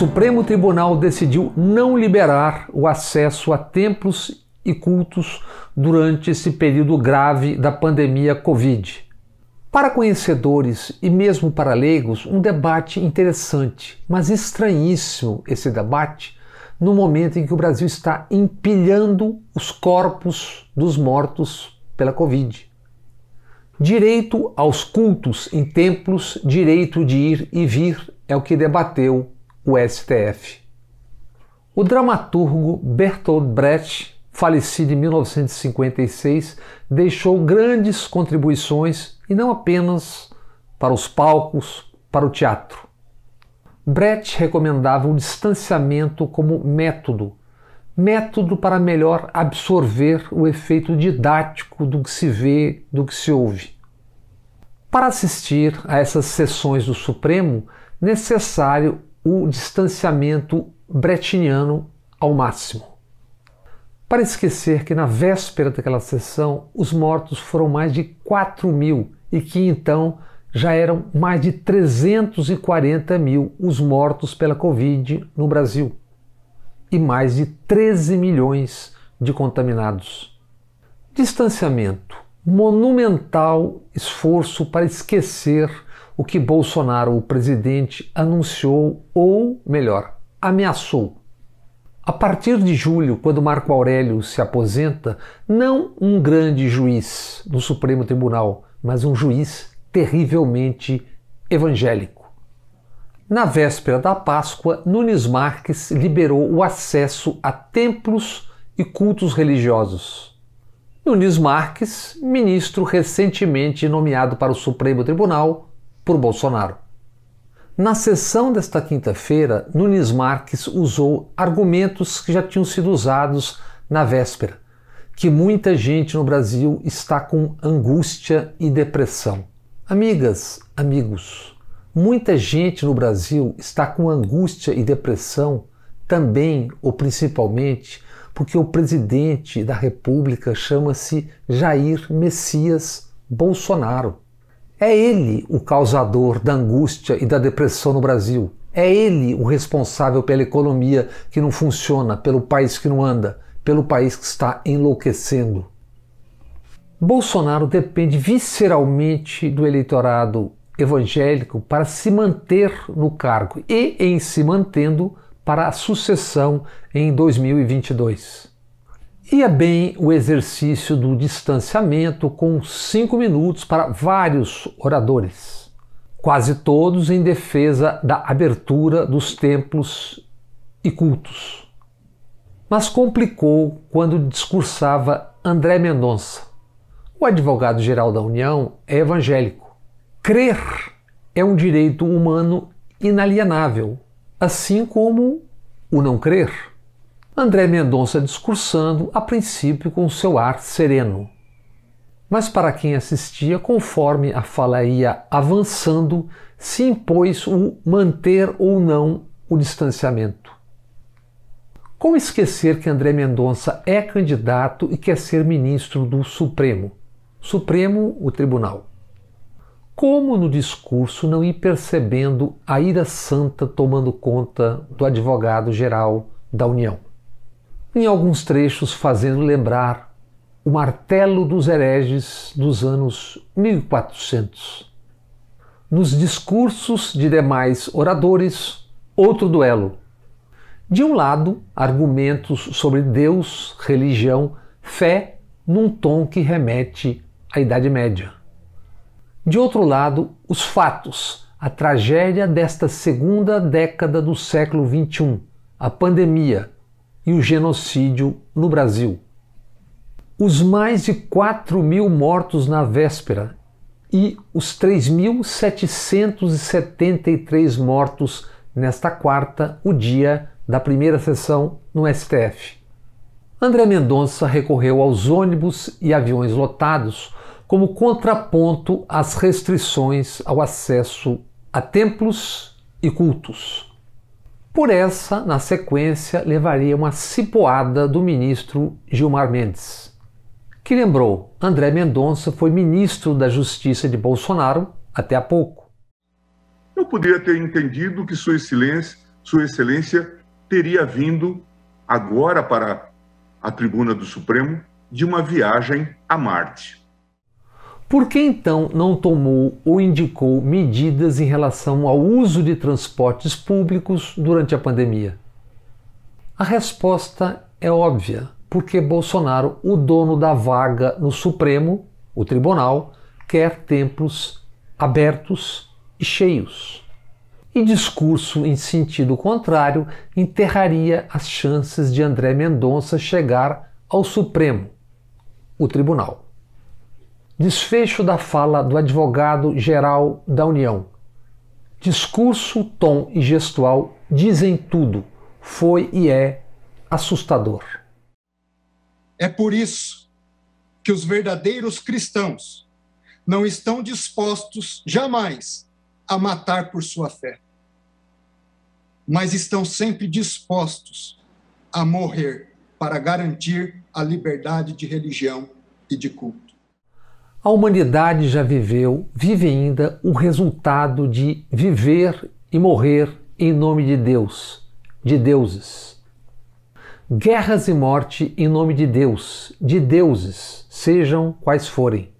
Supremo Tribunal decidiu não liberar o acesso a templos e cultos durante esse período grave da pandemia Covid. Para conhecedores e mesmo para leigos, um debate interessante, mas estranhíssimo esse debate no momento em que o Brasil está empilhando os corpos dos mortos pela Covid. Direito aos cultos em templos, direito de ir e vir é o que debateu o STF. O dramaturgo Bertolt Brecht, falecido em 1956, deixou grandes contribuições e não apenas para os palcos, para o teatro. Brecht recomendava o distanciamento como método, método para melhor absorver o efeito didático do que se vê, do que se ouve. Para assistir a essas sessões do Supremo, necessário o distanciamento bretiniano ao máximo. Para esquecer que na véspera daquela sessão os mortos foram mais de 4 mil e que então já eram mais de 340 mil os mortos pela Covid no Brasil e mais de 13 milhões de contaminados. Distanciamento, monumental esforço para esquecer o que Bolsonaro, o presidente, anunciou ou, melhor, ameaçou. A partir de julho, quando Marco Aurélio se aposenta, não um grande juiz do Supremo Tribunal, mas um juiz terrivelmente evangélico. Na véspera da Páscoa, Nunes Marques liberou o acesso a templos e cultos religiosos. Nunes Marques, ministro recentemente nomeado para o Supremo Tribunal, por Bolsonaro. Na sessão desta quinta-feira, Nunes Marques usou argumentos que já tinham sido usados na véspera, que muita gente no Brasil está com angústia e depressão. Amigas, amigos, muita gente no Brasil está com angústia e depressão também ou principalmente porque o presidente da República chama-se Jair Messias Bolsonaro. É ele o causador da angústia e da depressão no Brasil. É ele o responsável pela economia que não funciona, pelo país que não anda, pelo país que está enlouquecendo. Bolsonaro depende visceralmente do eleitorado evangélico para se manter no cargo e, em se mantendo, para a sucessão em 2022 e é bem o exercício do distanciamento com cinco minutos para vários oradores, quase todos em defesa da abertura dos templos e cultos. Mas complicou quando discursava André Mendonça. O advogado-geral da União é evangélico. Crer é um direito humano inalienável, assim como o não crer. André Mendonça discursando, a princípio com seu ar sereno. Mas para quem assistia, conforme a fala ia avançando, se impôs o manter ou não o distanciamento. Como esquecer que André Mendonça é candidato e quer ser ministro do Supremo? Supremo, o tribunal. Como no discurso não ir percebendo a ira santa tomando conta do advogado-geral da União? em alguns trechos fazendo lembrar o martelo dos hereges dos anos 1400. Nos discursos de demais oradores, outro duelo. De um lado, argumentos sobre Deus, religião, fé, num tom que remete à Idade Média. De outro lado, os fatos, a tragédia desta segunda década do século XXI, a pandemia, e o genocídio no Brasil. Os mais de 4 mil mortos na véspera e os 3.773 mortos nesta quarta, o dia da primeira sessão no STF. André Mendonça recorreu aos ônibus e aviões lotados como contraponto às restrições ao acesso a templos e cultos. Por essa, na sequência, levaria uma cipoada do ministro Gilmar Mendes, que lembrou André Mendonça foi ministro da Justiça de Bolsonaro até há pouco. Eu poderia ter entendido que Sua Excelência, Sua Excelência teria vindo agora para a tribuna do Supremo de uma viagem a Marte. Por que então não tomou ou indicou medidas em relação ao uso de transportes públicos durante a pandemia? A resposta é óbvia, porque Bolsonaro, o dono da vaga no Supremo, o tribunal, quer templos abertos e cheios. E discurso em sentido contrário enterraria as chances de André Mendonça chegar ao Supremo, o tribunal. Desfecho da fala do advogado-geral da União. Discurso, tom e gestual dizem tudo. Foi e é assustador. É por isso que os verdadeiros cristãos não estão dispostos jamais a matar por sua fé, mas estão sempre dispostos a morrer para garantir a liberdade de religião e de culto. A humanidade já viveu, vive ainda o resultado de viver e morrer em nome de Deus, de deuses. Guerras e morte em nome de Deus, de deuses, sejam quais forem.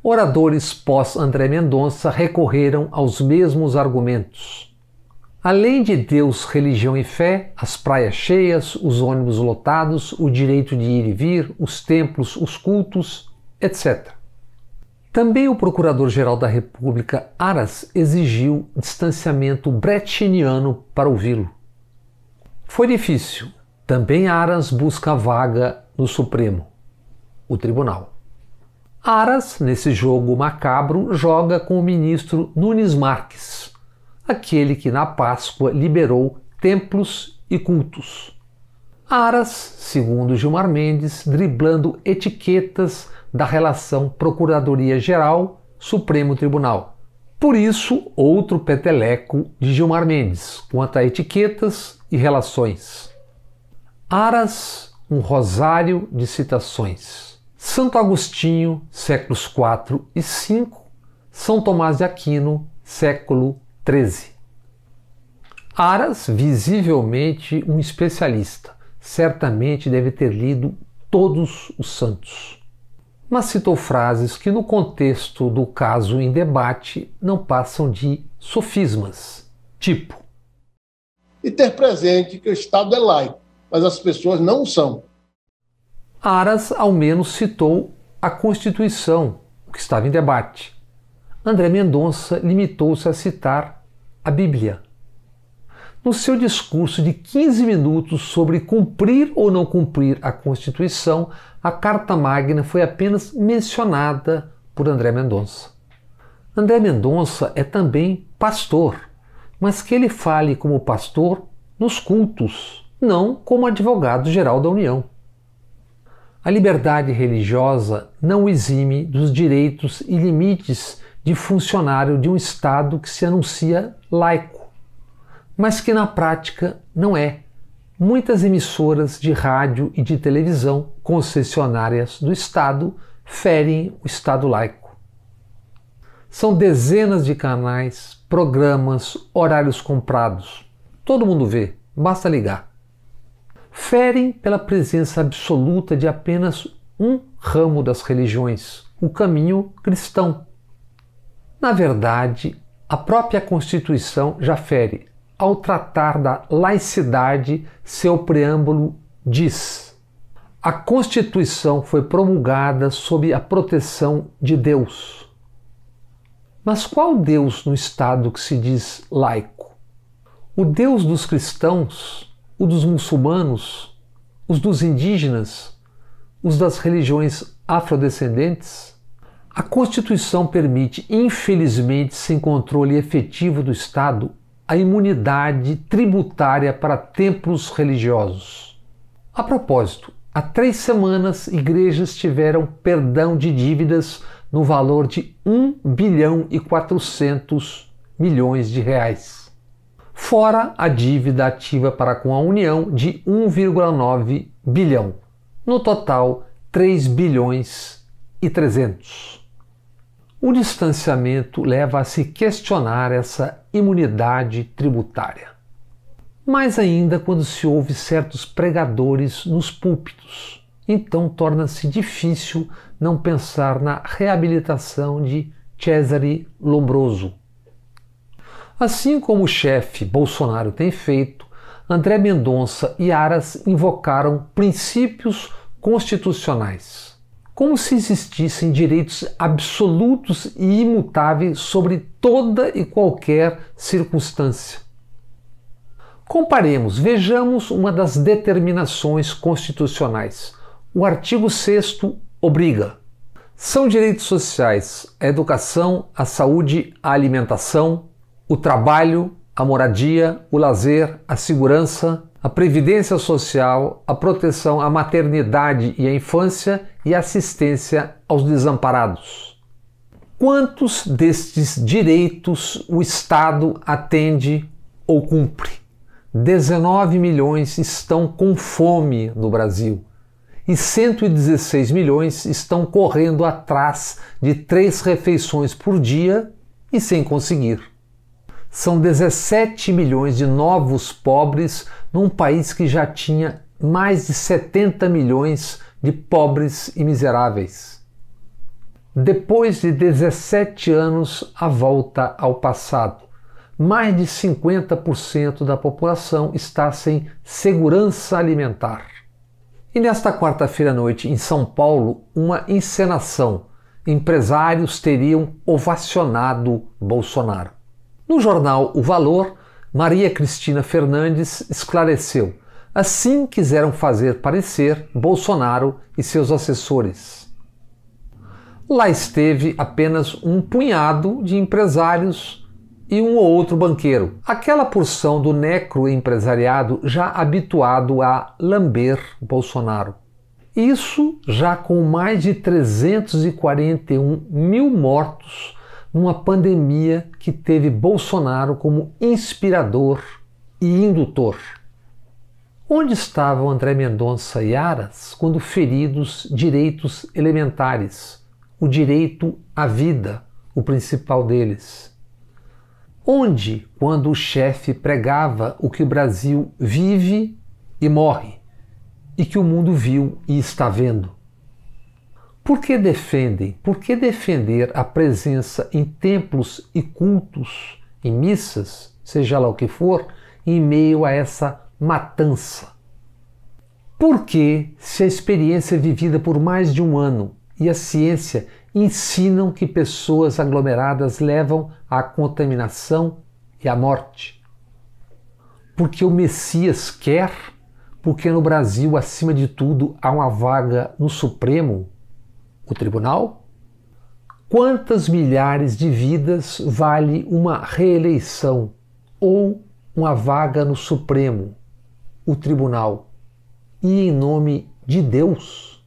Oradores pós André Mendonça recorreram aos mesmos argumentos. Além de Deus, religião e fé, as praias cheias, os ônibus lotados, o direito de ir e vir, os templos, os cultos, etc. Também o Procurador-Geral da República, Aras, exigiu distanciamento bretiniano para ouvi-lo. Foi difícil. Também Aras busca vaga no Supremo, o tribunal. Aras, nesse jogo macabro, joga com o ministro Nunes Marques, aquele que na Páscoa liberou templos e cultos. Aras, segundo Gilmar Mendes, driblando etiquetas da relação Procuradoria-Geral Supremo Tribunal. Por isso, outro peteleco de Gilmar Mendes quanto a etiquetas e relações. Aras, um rosário de citações. Santo Agostinho, séculos 4 e 5, São Tomás de Aquino, século 13. Aras, visivelmente um especialista certamente deve ter lido todos os santos. Mas citou frases que, no contexto do caso em debate, não passam de sofismas, tipo. E ter presente que o Estado é laico, mas as pessoas não são. Aras, ao menos, citou a Constituição, o que estava em debate. André Mendonça limitou-se a citar a Bíblia no seu discurso de 15 minutos sobre cumprir ou não cumprir a Constituição, a Carta Magna foi apenas mencionada por André Mendonça. André Mendonça é também pastor, mas que ele fale como pastor nos cultos, não como advogado-geral da União. A liberdade religiosa não o exime dos direitos e limites de funcionário de um Estado que se anuncia laico mas que na prática não é. Muitas emissoras de rádio e de televisão concessionárias do Estado ferem o Estado laico. São dezenas de canais, programas, horários comprados. Todo mundo vê, basta ligar. Ferem pela presença absoluta de apenas um ramo das religiões, o caminho cristão. Na verdade, a própria Constituição já fere ao tratar da laicidade, seu preâmbulo diz: A Constituição foi promulgada sob a proteção de Deus. Mas qual Deus no Estado que se diz laico? O Deus dos cristãos, o dos muçulmanos, os dos indígenas, os das religiões afrodescendentes? A Constituição permite, infelizmente, sem controle efetivo do Estado, a imunidade tributária para templos religiosos. A propósito, há três semanas igrejas tiveram perdão de dívidas no valor de 1 bilhão e 400 milhões de reais, fora a dívida ativa para com a União de 1,9 bilhão. No total, 3 bilhões e 300. O distanciamento leva a se questionar essa imunidade tributária. Mais ainda quando se ouve certos pregadores nos púlpitos. Então torna-se difícil não pensar na reabilitação de Cesare Lombroso. Assim como o chefe Bolsonaro tem feito, André Mendonça e Aras invocaram princípios constitucionais como se existissem direitos absolutos e imutáveis sobre toda e qualquer circunstância. Comparemos, vejamos uma das determinações constitucionais. O artigo 6 obriga: são direitos sociais a educação, a saúde, a alimentação, o trabalho, a moradia, o lazer, a segurança, a previdência social, a proteção à maternidade e à infância e assistência aos desamparados. Quantos destes direitos o Estado atende ou cumpre? 19 milhões estão com fome no Brasil e 116 milhões estão correndo atrás de três refeições por dia e sem conseguir. São 17 milhões de novos pobres num país que já tinha mais de 70 milhões de pobres e miseráveis. Depois de 17 anos, a volta ao passado. Mais de 50% da população está sem segurança alimentar. E nesta quarta-feira à noite, em São Paulo, uma encenação. Empresários teriam ovacionado Bolsonaro. No jornal O Valor, Maria Cristina Fernandes esclareceu: assim quiseram fazer parecer Bolsonaro e seus assessores. Lá esteve apenas um punhado de empresários e um ou outro banqueiro. Aquela porção do necroempresariado já habituado a lamber Bolsonaro. Isso já com mais de 341 mil mortos numa pandemia que teve Bolsonaro como inspirador e indutor. Onde estavam André Mendonça e Aras quando feridos direitos elementares, o direito à vida, o principal deles? Onde, quando o chefe pregava o que o Brasil vive e morre, e que o mundo viu e está vendo? Por que defendem? Por que defender a presença em templos e cultos, em missas, seja lá o que for, em meio a essa matança? Porque se a experiência é vivida por mais de um ano e a ciência ensinam que pessoas aglomeradas levam à contaminação e à morte? Porque o Messias quer? Porque no Brasil, acima de tudo, há uma vaga no Supremo o tribunal? Quantas milhares de vidas vale uma reeleição ou uma vaga no Supremo, o tribunal? E em nome de Deus?